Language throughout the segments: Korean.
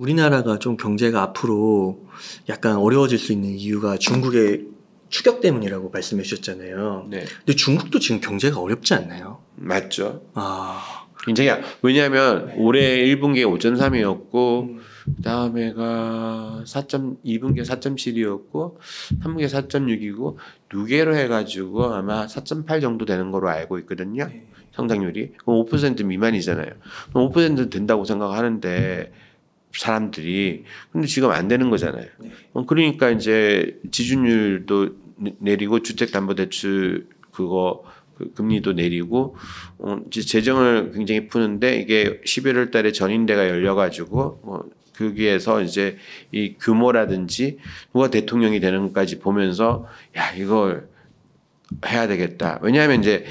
우리나라가 좀 경제가 앞으로 약간 어려워질 수 있는 이유가 중국의 추격 때문이라고 말씀해 주셨잖아요. 네. 근데 중국도 지금 경제가 어렵지 않나요? 맞죠. 아. 굉장히, 왜냐하면 올해 1분기 에 5.3이었고, 음. 그 다음에가 4.2분기 에 4.7이었고, 3분기 에 4.6이고, 6개로 해가지고 아마 4.8 정도 되는 걸로 알고 있거든요. 네. 성장률이. 그럼 5% 미만이잖아요. 그럼 5% 된다고 생각하는데, 음. 사람들이 근데 지금 안 되는 거잖아요. 네. 어, 그러니까 이제 지준율도 내리고 주택담보대출 그거 그 금리도 내리고 어, 재정을 굉장히 푸는데 이게 11월 달에 전인대가 열려가지고 뭐 거기에서 이제 이 규모라든지 누가 대통령이 되는 것까지 보면서 야 이걸 해야 되겠다. 왜냐하면 이제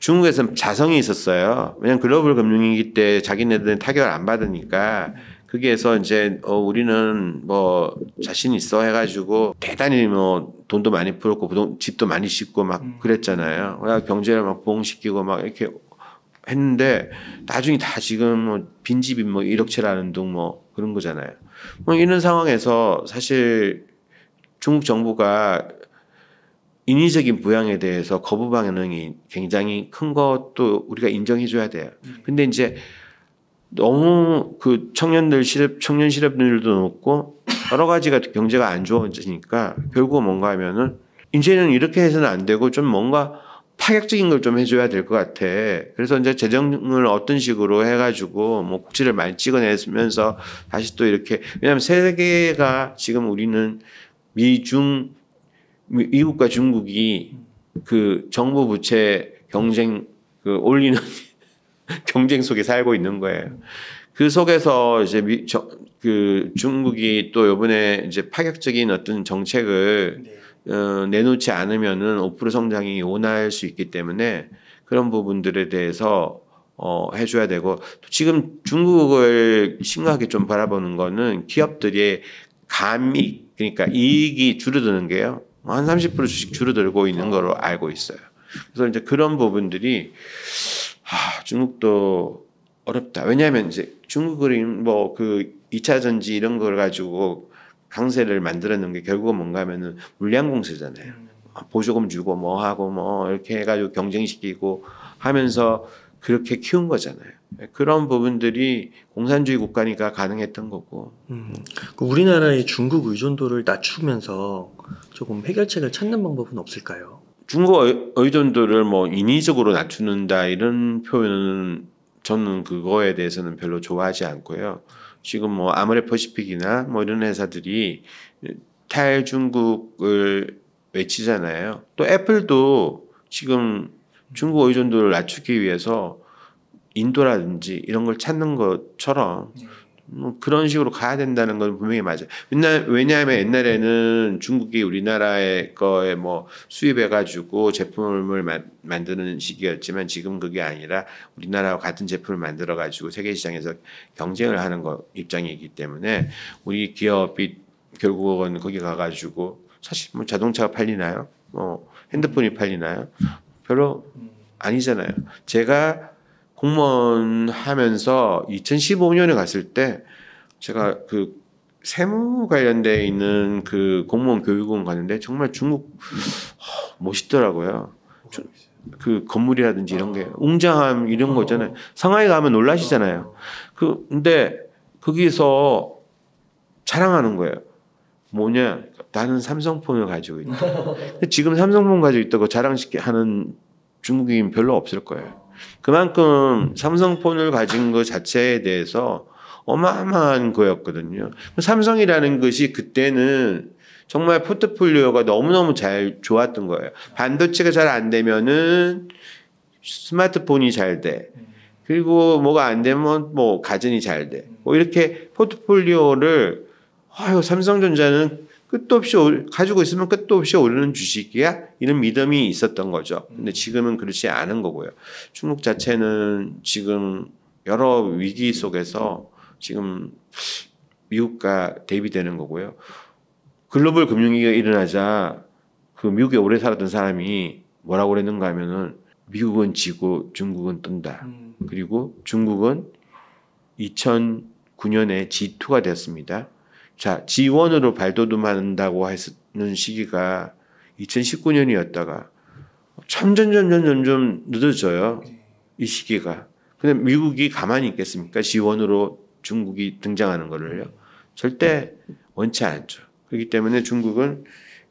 중국에서는 자성이 있었어요. 왜냐하면 글로벌 금융위기 때 자기네들은 타격을 안 받으니까 거기에서 이제 어 우리는 뭐 자신 있어 해가지고 대단히 뭐 돈도 많이 풀었고 부동, 집도 많이 짓고 막 음. 그랬잖아요. 그래서 경제를 막 부흥시키고 막 이렇게 했는데 나중에 다 지금 뭐 빈집이 뭐 1억채라는 둥 뭐 그런 거잖아요. 뭐 이런 상황에서 사실 중국 정부가 인위적인 부양에 대해서 거부 반응이 굉장히 큰 것도 우리가 인정해 줘야 돼요. 음. 근데 이제 너무 그 청년들 실업, 청년 실업률도 높고 여러 가지가 경제가 안 좋아지니까 결국 뭔가 하면은 이제는 이렇게 해서는 안 되고 좀 뭔가 파격적인 걸 좀 해줘야 될 것 같아. 그래서 이제 재정을 어떤 식으로 해가지고 뭐 국지를 많이 찍어내면서 다시 또 이렇게 왜냐하면 세계가 지금 우리는 미중 미국과 중국이 그 정부 부채 경쟁 그 올리는 경쟁 속에 살고 있는 거예요. 그 속에서 이제 미, 저, 그 중국이 또요번에 이제 파격적인 어떤 정책을 네. 어, 내놓지 않으면은 5% 성장이 온화할 수 있기 때문에 그런 부분들에 대해서 어, 해줘야 되고 지금 중국을 심각하게 좀 바라보는 거는 기업들의 감이 그러니까 이익이 줄어드는 게요 한30% 주식 줄어들고 있는 걸로 알고 있어요. 그래서 이제 그런 부분들이 아, 중국도 어렵다. 왜냐하면 이제 중국을뭐그 2차 전지 이런 걸 가지고 강세를 만들어 놓은 게 결국은 뭔가 하면은 물량 공세잖아요. 음. 아, 보조금 주고 뭐 하고 뭐 이렇게 해가지고 경쟁시키고 하면서 그렇게 키운 거잖아요. 네, 그런 부분들이 공산주의 국가니까 가능했던 거고. 음, 그 우리나라의 중국 의존도를 낮추면서 조금 해결책을 찾는 방법은 없을까요? 중국 의존도를 뭐 인위적으로 낮추는다 이런 표현은 저는 그거에 대해서는 별로 좋아하지 않고요. 지금 뭐 아모레 퍼시픽이나 뭐 이런 회사들이 탈중국을 외치잖아요. 또 애플도 지금 중국 의존도를 낮추기 위해서 인도라든지 이런 걸 찾는 것처럼 네. 뭐 그런 식으로 가야 된다는 건 분명히 맞아요. 왜냐하면 옛날에는 중국이 우리나라의 거에 뭐 수입해가지고 제품을 마, 만드는 시기였지만 지금 그게 아니라 우리나라와 같은 제품을 만들어가지고 세계 시장에서 경쟁을 하는 거 입장이기 때문에 우리 기업이 결국은 거기 가가지고 사실 뭐 자동차가 팔리나요? 뭐 핸드폰이 팔리나요? 별로 아니잖아요. 제가 공무원 하면서 2015년에 갔을 때 제가 그 세무 관련돼 있는 그 공무원 교육원 갔는데 정말 중국 멋있더라고요. 그 건물이라든지 이런 게 웅장함 이런 거 있잖아요. 상하이 가면 놀라시잖아요. 그 근데 거기서 자랑하는 거예요. 뭐냐? 나는 삼성폰을 가지고 있다. 지금 삼성폰 가지고 있다고 자랑시키는 중국인 별로 없을 거예요. 그만큼 삼성폰을 가진 것 자체에 대해서 어마어마한 거였거든요. 삼성이라는 것이 그때는 정말 포트폴리오가 너무너무 잘 좋았던 거예요. 반도체가 잘 안 되면은 스마트폰이 잘 돼. 그리고 뭐가 안 되면 뭐 가전이 잘 돼. 뭐 이렇게 포트폴리오를 아유 삼성전자는 끝도 없이 가지고 있으면 끝도 없이 오르는 주식이야 이런 믿음이 있었던 거죠. 근데 음. 지금은 그렇지 않은 거고요. 중국 자체는 지금 여러 위기 속에서 지금 미국과 대비되는 거고요. 글로벌 금융위기가 일어나자 그 미국에 오래 살았던 사람이 뭐라고 그랬는가 하면은 미국은 지고 중국은 뜬다. 음. 그리고 중국은 2009년에 G2가 되었습니다. 자, 지원으로 발돋움한다고 하는 시기가 2019년이었다가 점점 점점 점점 늦어져요. 이 시기가. 근데 미국이 가만히 있겠습니까? 지원으로 중국이 등장하는 거를요. 절대 원치 않죠. 그렇기 때문에 중국은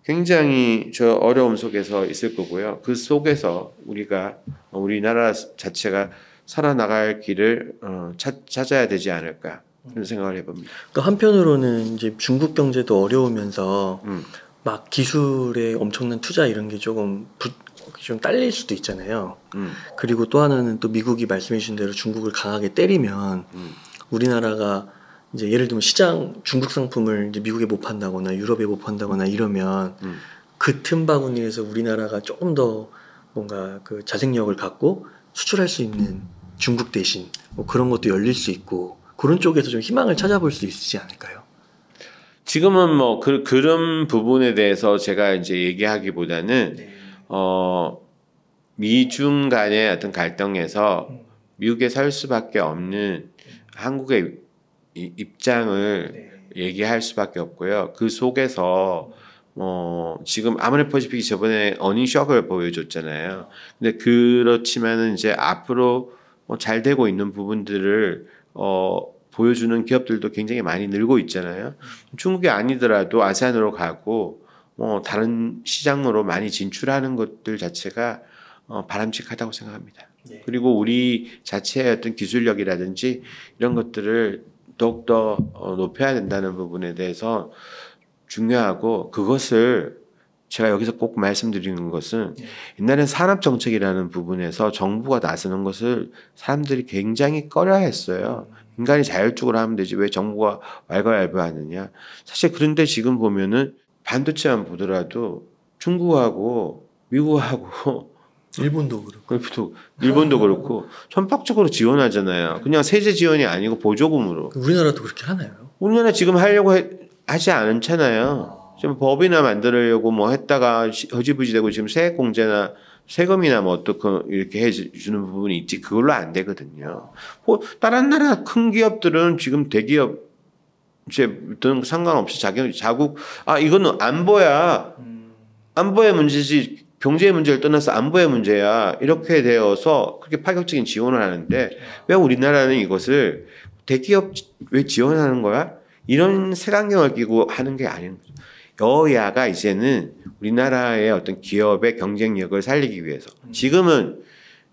굉장히 저 어려움 속에서 있을 거고요. 그 속에서 우리가 우리나라 자체가 살아나갈 길을 어, 찾, 찾아야 되지 않을까. 이런 음. 생각을 해봅니다. 그러니까 한편으로는 이제 중국 경제도 어려우면서 음. 막 기술에 엄청난 투자 이런 게 조금 부, 좀 딸릴 수도 있잖아요. 음. 그리고 또 하나는 또 미국이 말씀해주신 대로 중국을 강하게 때리면 음. 우리나라가 이제 예를 들면 시장 중국 상품을 이제 미국에 못 판다거나 유럽에 못 판다거나 이러면 음. 그틈 바구니에서 우리나라가 조금 더 뭔가 그 자생력을 갖고 수출할 수 있는 중국 대신 뭐 그런 것도 열릴 수 있고 그런 쪽에서 좀 희망을 찾아볼 수 있지 않을까요? 지금은 뭐 그, 그런 부분에 대해서 제가 이제 얘기하기보다는 네. 어 미중 간의 어떤 갈등에서 음. 미국에 설 수밖에 없는 한국의 입장을 네. 얘기할 수밖에 없고요. 그 속에서 어 지금 아무래 퍼시픽이 저번에 어닝 셔크를 보여줬잖아요. 근데 그렇지만은 이제 앞으로 어, 잘 되고 있는 부분들을 어 보여주는 기업들도 굉장히 많이 늘고 있잖아요. 중국이 아니더라도 아세안으로 가고 뭐 다른 시장으로 많이 진출하는 것들 자체가 어, 바람직하다고 생각합니다. 네. 그리고 우리 자체의 어떤 기술력이라든지 이런 것들을 더욱더 어, 높여야 된다는 부분에 대해서 중요하고 그것을 제가 여기서 꼭 말씀드리는 것은 네. 옛날엔 산업 정책이라는 부분에서 정부가 나서는 것을 사람들이 굉장히 꺼려했어요. 음. 인간이 자율적으로 하면 되지 왜 정부가 왈가왈부하느냐. 사실 그런데 지금 보면은 반도체만 보더라도 중국하고 미국하고 일본도 그렇고 일본도 그렇고 전박적으로 지원하잖아요. 그냥 세제 지원이 아니고 보조금으로. 우리나라도 그렇게 하나요? 우리나라 지금 하려고 해, 하지 않잖아요. 지금 아. 법이나 만들려고 뭐 했다가 허지부지 되고 지금 세액공제나 세금이나 뭐 어떻게 그 이렇게 해주는 부분이 있지 그걸로 안 되거든요. 뭐 다른 나라 큰 기업들은 지금 대기업 제든 상관없이 자기 자국 아 이거는 안보야 음. 안보의 문제지 경제의 문제를 떠나서 안보의 문제야 이렇게 되어서 그렇게 파격적인 지원을 하는데 왜 우리나라는 이것을 대기업 왜 지원하는 거야 이런 색안경을 끼고 하는 게 아닌 거죠. 여야가 이제는 우리나라의 어떤 기업의 경쟁력을 살리기 위해서 음. 지금은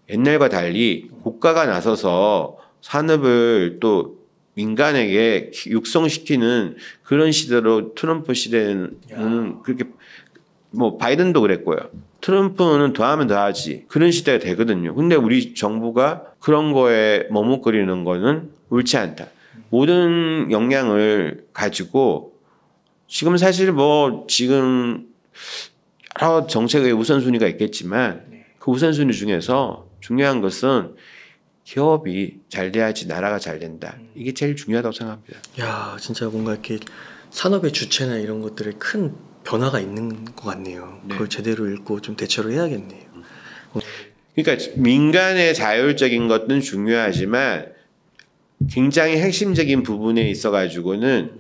옛날과 달리 국가가 나서서 산업을 또 민간에게 육성시키는 그런 시대로 트럼프 시대는 그렇게 뭐 바이든도 그랬고요. 트럼프는 더하면 더하지 그런 시대가 되거든요. 근데 우리 정부가 그런 거에 머뭇거리는 거는 옳지 않다. 음. 모든 역량을 가지고 지금 사실 뭐 지금 여러 정책의 우선순위가 있겠지만 네. 그 우선순위 중에서 중요한 것은 기업이 잘 돼야지 나라가 잘 된다. 음. 이게 제일 중요하다고 생각합니다. 야, 진짜 뭔가 이렇게 산업의 주체나 이런 것들에 큰 변화가 있는 것 같네요. 네. 그걸 제대로 읽고 좀 대처를 해야겠네요. 음. 그러니까 민간의 자율적인 것은 중요하지만 굉장히 핵심적인 부분에 있어 가지고는 음.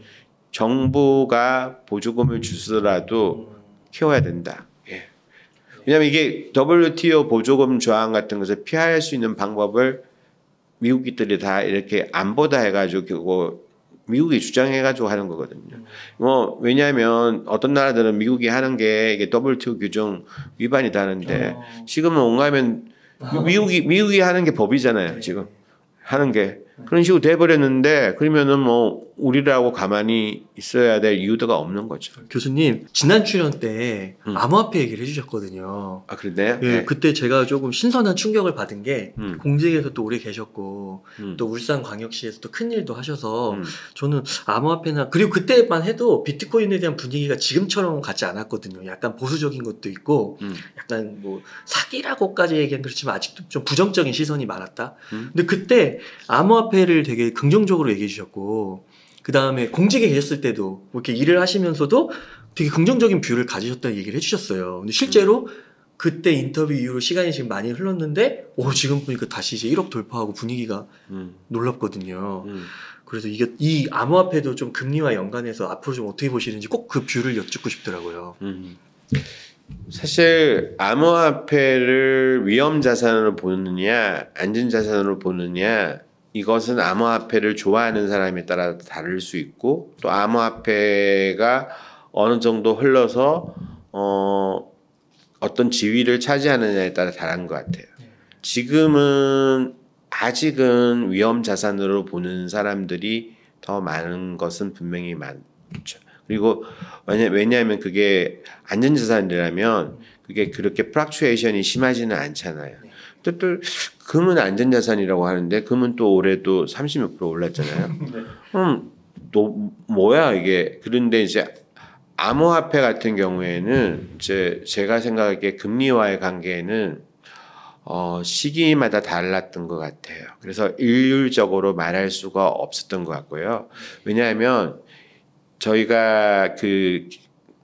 정부가 보조금을 주더라도 키워야 된다. 예. 왜냐하면 이게 WTO 보조금 조항 같은 것을 피할 수 있는 방법을 미국들이 다 이렇게 안 보다 해가지고 결국 미국이 주장해가지고 하는 거거든요. 뭐 왜냐하면 어떤 나라들은 미국이 하는 게 이게 WTO 규정 위반이다는데 어. 지금은 온가면 미국이 미국이 하는 게 법이잖아요. 지금 하는 게 그런 식으로 돼버렸는데 그러면은 뭐 우리라고 가만히 있어야 될 이유가 없는 거죠. 교수님 지난 출연 때 음. 암호화폐 얘기를 해주셨거든요. 아 그랬나요? 네, 네, 그때 제가 조금 신선한 충격을 받은 게 음. 공직에서 또 오래 계셨고 음. 또 울산광역시에서 또 큰 일도 하셔서 음. 저는 암호화폐나 그리고 그때만 해도 비트코인에 대한 분위기가 지금처럼 같지 않았거든요. 약간 보수적인 것도 있고 음. 약간 뭐 사기라고까지 얘기한 그렇지만 아직도 좀 부정적인 시선이 많았다. 음. 근데 그때 암호화폐를 되게 긍정적으로 얘기해 주셨고 그 다음에 공직에 계셨을 때도 뭐 이렇게 일을 하시면서도 되게 긍정적인 뷰를 가지셨다는 얘기를 해주셨어요. 근데 실제로 음. 그때 인터뷰 이후로 시간이 지금 많이 흘렀는데, 오, 지금 보니까 다시 이제 1억 돌파하고 분위기가 음. 놀랍거든요. 음. 그래서 이게 이 암호화폐도 좀 금리와 연관해서 앞으로 좀 어떻게 보시는지 꼭 그 뷰를 여쭙고 싶더라고요. 음. 사실 암호화폐를 위험 자산으로 보느냐, 안전 자산으로 보느냐, 이것은 암호화폐를 좋아하는 사람에 따라 다를 수 있고 또 암호화폐가 어느 정도 흘러서 어 어떤 지위를 차지하느냐에 따라 다른 것 같아요. 네. 지금은 아직은 위험 자산으로 보는 사람들이 더 많은 것은 분명히 많죠. 그리고 왜냐, 하면 그게 안전자산이라면 그게 그렇게 프락츄에이션이 심하지는 않잖아요. 그쨌든 금은 안전자산이라고 하는데 금은 또 올해 도 30몇 프로 올랐잖아요. 음, 또 네. 뭐야 이게 그런데 이제 암호화폐 같은 경우에는 이제 제가 생각하기에 금리와의 관계는 어, 시기마다 달랐던 것 같아요. 그래서 일률적으로 말할 수가 없었던 것 같고요. 왜냐하면 저희가 그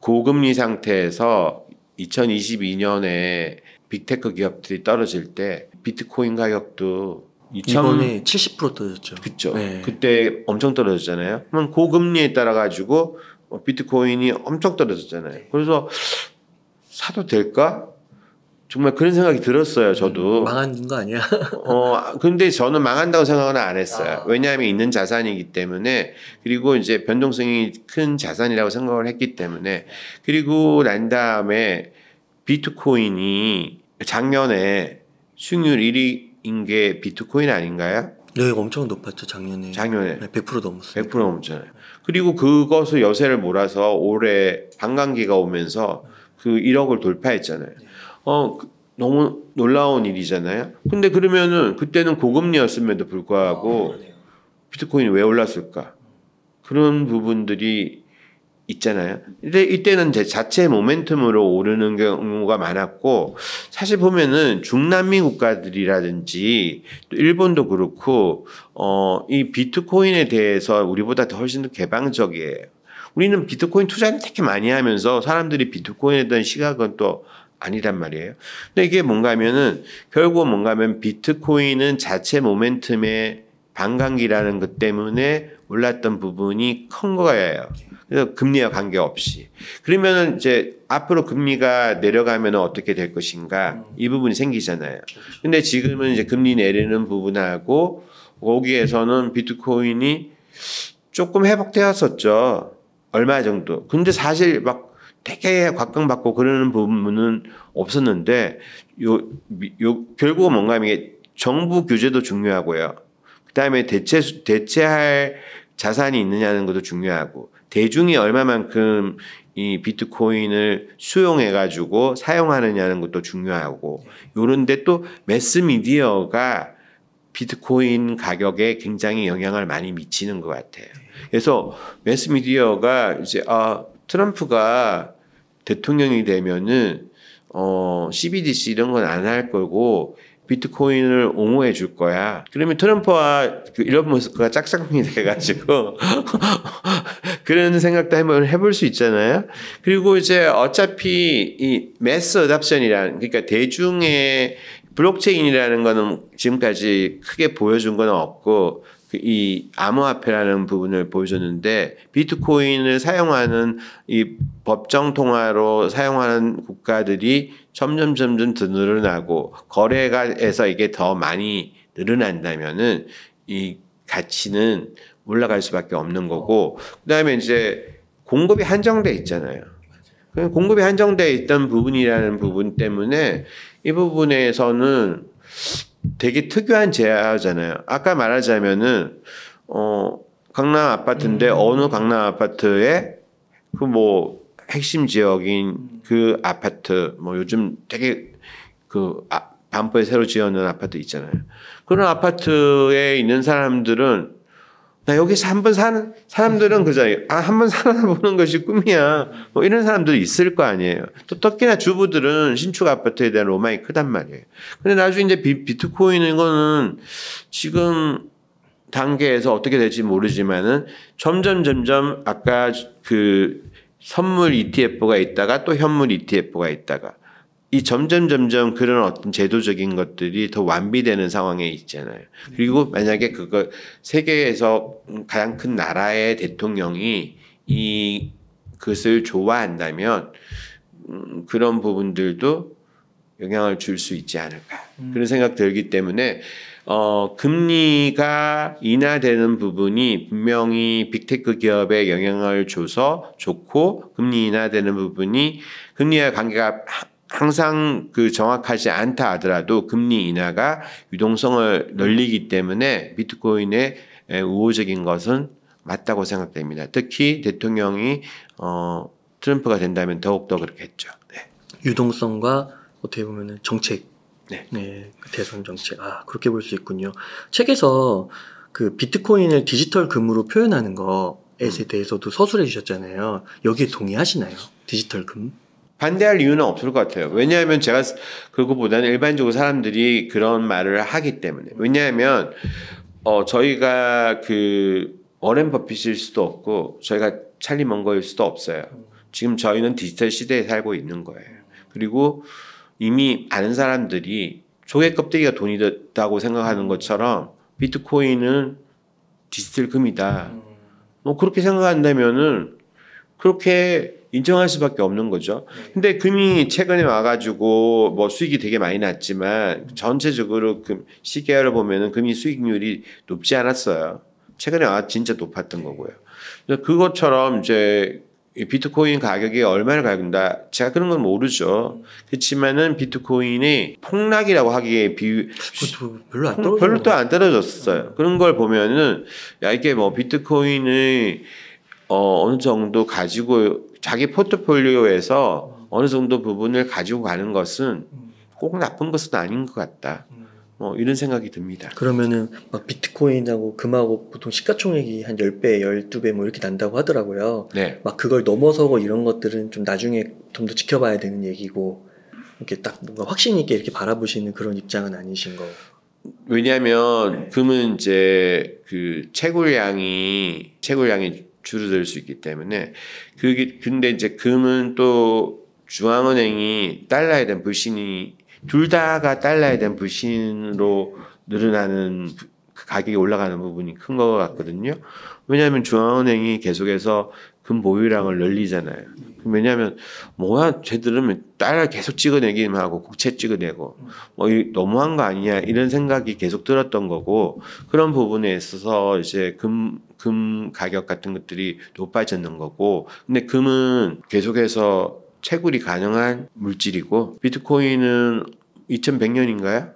고금리 상태에서 2022년에 빅테크 기업들이 떨어질 때 비트코인 가격도 2000... 이번에 70% 떨어졌죠. 그쵸. 네. 그때 엄청 떨어졌잖아요. 그러면 고금리에 그 따라 가지고 어, 비트코인이 엄청 떨어졌잖아요. 네. 그래서 사도 될까? 정말 그런 생각이 들었어요. 음, 저도 음, 망한 거 아니야? 어, 근데 저는 망한다고 생각은 안 했어요. 아. 왜냐하면 있는 자산이기 때문에 그리고 이제 변동성이 큰 자산이라고 생각을 했기 때문에 그리고 난 다음에 비트코인이 작년에 수익률 1위인 게 비트코인 아닌가요? 네, 엄청 높았죠, 작년에. 작년에. 네, 100% 넘었어요. 100% 넘었잖아요. 그리고 그것을 여세를 몰아서 올해 반감기가 오면서 그 1억을 돌파했잖아요. 네. 어, 그 너무 놀라운 일이잖아요. 근데 그러면은 그때는 고금리였음에도 불구하고 아, 네. 비트코인이 왜 올랐을까? 그런 부분들이 있잖아요. 근데 이때는 제 자체 모멘텀으로 오르는 경우가 많았고 사실 보면은 중남미 국가들이라든지 또 일본도 그렇고 어이 비트코인에 대해서 우리보다 더 훨씬 더 개방적이에요. 우리는 비트코인 투자를 특히 많이 하면서 사람들이 비트코인에 대한 시각은 또 아니란 말이에요. 근데 이게 뭔가 하면은 결국은 뭔가 하면 비트코인은 자체 모멘텀의 반감기라는 것 때문에 몰랐던 부분이 큰 거예요. 그래서 금리와 관계없이. 그러면 이제 앞으로 금리가 내려가면 어떻게 될 것인가 이 부분이 생기잖아요. 그렇죠. 근데 지금은 이제 금리 내리는 부분하고 거기에서는 비트코인이 조금 회복되었었죠. 얼마 정도. 근데 사실 막 되게 곽강받고 그러는 부분은 없었는데 요, 요 결국은 뭔가 이게 정부 규제도 중요하고요. 그다음에 대체 대체할 자산이 있느냐는 것도 중요하고 대중이 얼마만큼 이 비트코인을 수용해 가지고 사용하느냐는 것도 중요하고 요런데 또 매스 미디어가 비트코인 가격에 굉장히 영향을 많이 미치는 것 같아요. 그래서 매스 미디어가 이제 아 트럼프가 대통령이 되면은 어 CBDC 이런 건 안 할 거고 비트코인을 옹호해 줄 거야. 그러면 트럼프와 그 일론 머스크가 짝짝꿍이 돼가지고 그런 생각도 한번 해볼 수 있잖아요. 그리고 이제 어차피 이 매스 어답션이란 그러니까 대중의 블록체인이라는 거는 지금까지 크게 보여준 건 없고 그 이 암호화폐라는 부분을 보여줬는데 비트코인을 사용하는 이 법정 통화로 사용하는 국가들이 점점 점점 더 늘어나고 거래가에서 이게 더 많이 늘어난다면은 이 가치는 올라갈 수밖에 없는 거고 그다음에 이제 공급이 한정돼 있잖아요. 공급이 한정돼 있던 부분이라는 부분 때문에 이 부분에서는 되게 특유한 재화잖아요. 아까 말하자면은 어 강남 아파트인데 음. 어느 강남 아파트에 그뭐 핵심 지역인 그 아파트 뭐 요즘 되게 그 아, 반포에 새로 지어놓은 아파트 있잖아요. 그런 아파트에 있는 사람들은 나 여기서 한 번 사는 사람들은 그저 아 한 번 살아보는 것이 꿈이야. 뭐 이런 사람들이 있을 거 아니에요. 또 특히나 주부들은 신축 아파트에 대한 로망이 크단 말이에요. 근데 나중에 이제 비, 비트코인인 거는 지금 단계에서 어떻게 될지 모르지만은 점점 점점 아까 그 선물 ETF가 있다가 또 현물 ETF가 있다가 이 점점 점점 그런 어떤 제도적인 것들이 더 완비되는 상황에 있잖아요. 그리고 만약에 그거 세계에서 가장 큰 나라의 대통령이 이 그것을 좋아한다면 음, 그런 부분들도 영향을 줄 수 있지 않을까 음. 그런 생각 들기 때문에 어, 금리가 인하되는 부분이 분명히 빅테크 기업에 영향을 줘서 좋고 금리 인하되는 부분이 금리와 관계가 항상 그 정확하지 않다 하더라도 금리 인하가 유동성을 늘리기 때문에 비트코인의 우호적인 것은 맞다고 생각됩니다. 특히 대통령이 어, 트럼프가 된다면 더욱더 그렇겠죠. 네. 유동성과 어떻게 보면 정책. 네. 네. 그 대선 정책. 아, 그렇게 볼 수 있군요. 책에서 그 비트코인을 디지털 금으로 표현하는 것에 음. 대해서도 서술해 주셨잖아요. 여기에 동의하시나요? 디지털 금? 반대할 이유는 없을 것 같아요. 왜냐하면 제가 그거보다는 일반적으로 사람들이 그런 말을 하기 때문에. 왜냐하면 어 저희가 그 워렌 버핏일 수도 없고 저희가 찰리 먼거일 수도 없어요. 지금 저희는 디지털 시대에 살고 있는 거예요. 그리고 이미 아는 사람들이 조개 껍데기가 돈이 됐다고 생각하는 것처럼 비트코인은 디지털 금이다. 음. 뭐 그렇게 생각한다면은 그렇게 인정할 수밖에 없는 거죠. 네. 근데 금이 최근에 와가지고 뭐 수익이 되게 많이 났지만 전체적으로 금 시계열을 보면은 금이 수익률이 높지 않았어요. 최근에 와 진짜 높았던 네. 거고요. 그것처럼 이제 비트코인 가격이 얼마나 가격인다 제가 그런 건 모르죠. 음. 그렇지만은 비트코인이 폭락이라고 하기에 비유 별로 안떨어 별로 또 안 떨어졌어요. 음. 그런 걸 보면은 야 이게 뭐 비트코인을 어 어느 정도 가지고 자기 포트폴리오에서 어느 정도 부분을 가지고 가는 것은 꼭 나쁜 것은 아닌 것 같다. 뭐 이런 생각이 듭니다. 그러면은 막 비트코인하고 금하고 보통 시가총액이 한 10배, 12배 뭐 이렇게 난다고 하더라고요. 네. 막 그걸 넘어서고 이런 것들은 좀 나중에 좀 더 지켜봐야 되는 얘기고 이렇게 딱 뭔가 확신 있게 이렇게 바라보시는 그런 입장은 아니신 거. 왜냐하 네. 금은 이제 그 채굴량이 채굴량이 줄어들 수 있기 때문에 그게 근데 이제 금은 또 중앙은행이 달러에 대한 불신이 둘 다가 달러에 대한 불신으로 늘어나는 그 가격이 올라가는 부분이 큰 것 같거든요. 왜냐하면 중앙은행이 계속해서 금 보유량을 늘리잖아요. 왜냐하면 뭐야 쟤들은 딸을 계속 찍어내기만 하고 국채 찍어내고 뭐 너무한 거 아니냐 이런 생각이 계속 들었던 거고 그런 부분에 있어서 이제 금, 금 가격 같은 것들이 높아졌는 거고 근데 금은 계속해서 채굴이 가능한 물질이고 비트코인은 2100년인가요?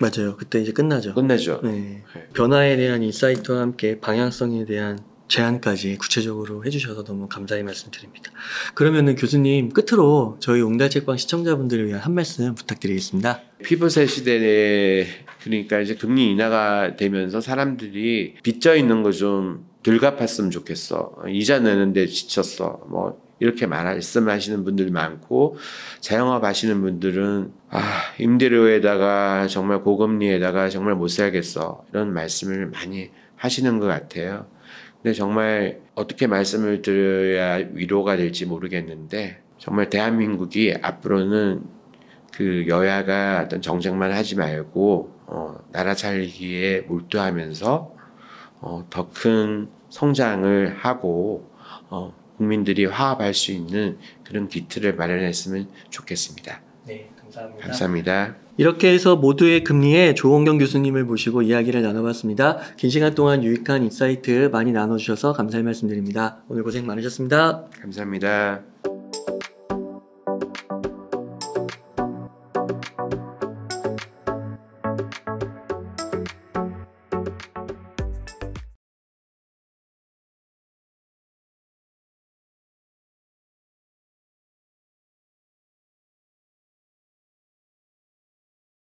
맞아요. 그때 이제 끝나죠. 끝나죠. 네. 네. 변화에 대한 인사이트와 함께 방향성에 대한 제안까지 구체적으로 해주셔서 너무 감사의 말씀 드립니다. 그러면은 교수님 끝으로 저희 옹달책방 시청자분들을 위한 한 말씀 부탁드리겠습니다. 피부세 시대에 그러니까 이제 금리 인하가 되면서 사람들이 빚져 있는 거좀덜 갚았으면 좋겠어. 이자 내는데 지쳤어. 뭐 이렇게 말씀하시는 분들 많고 자영업 하시는 분들은 아 임대료에다가 정말 고금리에다가 정말 못 살겠어 이런 말씀을 많이 하시는 것 같아요. 근데 정말 어떻게 말씀을 드려야 위로가 될지 모르겠는데 정말 대한민국이 앞으로는 그 여야가 어떤 정쟁만 하지 말고 어, 나라 살기에 몰두하면서 어, 더 큰 성장을 하고 어, 국민들이 화합할 수 있는 그런 기틀을 마련했으면 좋겠습니다. 네, 감사합니다. 감사합니다. 이렇게 해서 모두의 금리에 조원경 교수님을 모시고 이야기를 나눠봤습니다. 긴 시간 동안 유익한 인사이트 많이 나눠주셔서 감사의 말씀드립니다. 오늘 고생 많으셨습니다. 감사합니다.